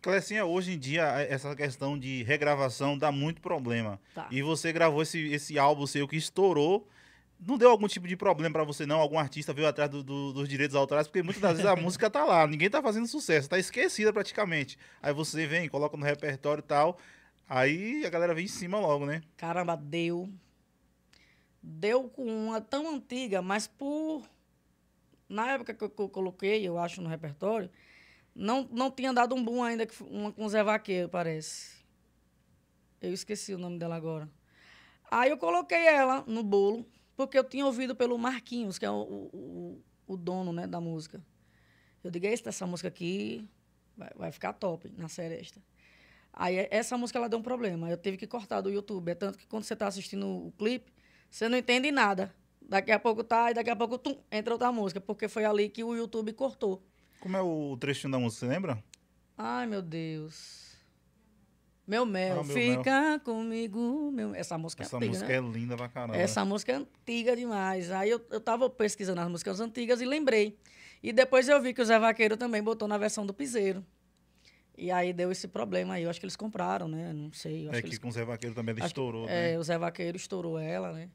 Clecinha, hoje em dia, essa questão de regravação dá muito problema. Tá. E você gravou esse, esse álbum seu que estourou. Não deu algum tipo de problema para você, não? Algum artista veio atrás do, do, dos direitos autorais? Porque muitas das vezes a música tá lá, ninguém tá fazendo sucesso, tá esquecida praticamente. Aí você vem, coloca no repertório e tal. Aí a galera vem em cima logo, né? Caramba, deu. Deu com uma tão antiga, mas por. Na época que eu, que eu coloquei, eu acho, no repertório, não, não tinha dado um boom ainda, que uma com Zé Vaqueiro, parece. Eu esqueci o nome dela agora. Aí eu coloquei ela no bolo, porque eu tinha ouvido pelo Marquinhos, que é o, o, o dono né, da música. Eu digo, essa, essa música aqui vai, vai ficar top na seresta. Aí é, essa música ela deu um problema. Eu tive que cortar do YouTube. É tanto que quando você está assistindo o clipe, você não entende nada. Daqui a pouco tá, e daqui a pouco tum, entra outra música, porque foi ali que o YouTube cortou. Como é o trechinho da música, você lembra? Ai, meu Deus. Meu mel, ah, meu fica mel. comigo. Meu... Essa música é Essa música né? é linda pra caramba. Essa música é antiga demais. Aí eu, eu tava pesquisando as músicas antigas e lembrei. E depois eu vi que o Zé Vaqueiro também botou na versão do Piseiro. E aí deu esse problema aí. Eu acho que eles compraram, né? Não sei. é que, que eles... com o Zé Vaqueiro também ele estourou, é, né? É, o Zé Vaqueiro estourou ela, né?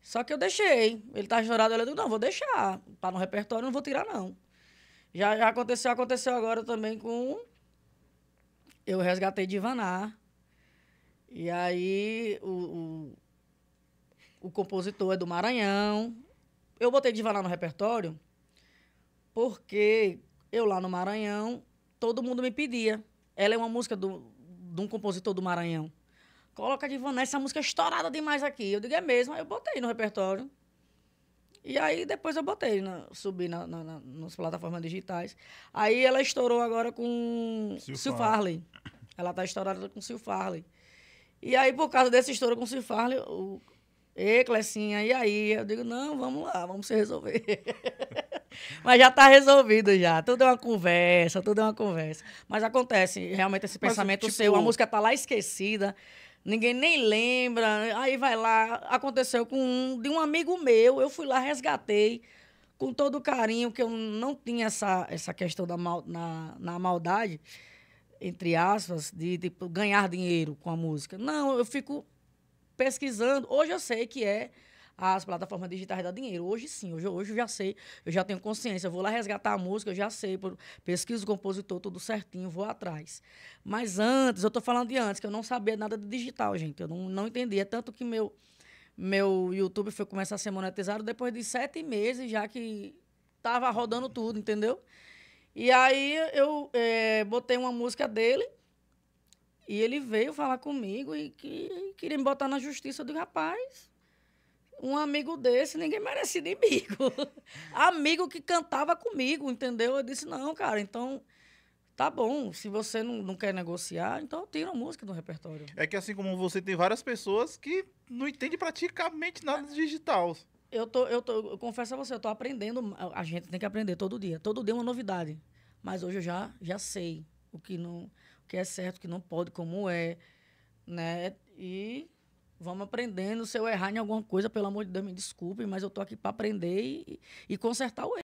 Só que eu deixei. Ele tá chorado, eu disse: não, vou deixar. Tá no repertório, não vou tirar, não. Já, já aconteceu, aconteceu agora também com. Eu resgatei de E aí o, o, o, compositor é do Maranhão. Eu botei Divanar no repertório porque eu lá no Maranhão, todo mundo me pedia. Ela é uma música do, de um compositor do Maranhão. Coloca Divanar, essa música é estourada demais aqui. Eu digo, é mesmo. Aí eu botei no repertório. E aí depois eu botei, na, subi na, na, na, nas plataformas digitais. Aí ela estourou agora com Sil, Farley. Ela tá estourada com Sil Farley. E aí, por causa desse estouro com Sil Farley, o... Ei, Clecinha, e aí? Eu digo, não, vamos lá, vamos se resolver. Mas já está resolvido já. Tudo é uma conversa, tudo é uma conversa. Mas acontece realmente esse Mas, pensamento tipo... seu. A música está lá esquecida. Ninguém nem lembra. Aí vai lá, aconteceu com um de um amigo meu, eu fui lá, resgatei com todo carinho, que eu não tinha essa, essa questão da mal, na, na maldade, entre aspas, de, de tipo, ganhar dinheiro com a música. Não, eu fico pesquisando. Hoje eu sei que é as plataformas digitais dão dinheiro. Hoje sim, hoje, hoje eu já sei, eu já tenho consciência. Eu vou lá resgatar a música, eu já sei, pesquiso o compositor, tudo certinho, vou atrás. Mas antes, eu estou falando de antes, que eu não sabia nada de digital, gente. Eu não, não entendia. É tanto que meu, meu YouTube foi começar a ser monetizado depois de sete meses, já que tava rodando tudo, entendeu? E aí eu é, botei uma música dele. E ele veio falar comigo e que, queria me botar na justiça. do rapaz, um amigo desse, ninguém merecia inimigo. amigo que cantava comigo, entendeu? Eu disse, não, cara, então tá bom, se você não, não quer negociar, então tira a música do repertório. É que assim como você, tem várias pessoas que não entendem praticamente nada de digital. Eu, tô, eu, tô, eu confesso a você, eu tô aprendendo, a gente tem que aprender todo dia. Todo dia é uma novidade. Mas hoje eu já, já sei o que, não, o que é certo, o que não pode, como é, né? E Vamos aprendendo. Se eu errar em alguma coisa, pelo amor de Deus, me desculpe, mas eu tô aqui para aprender e, e consertar o erro.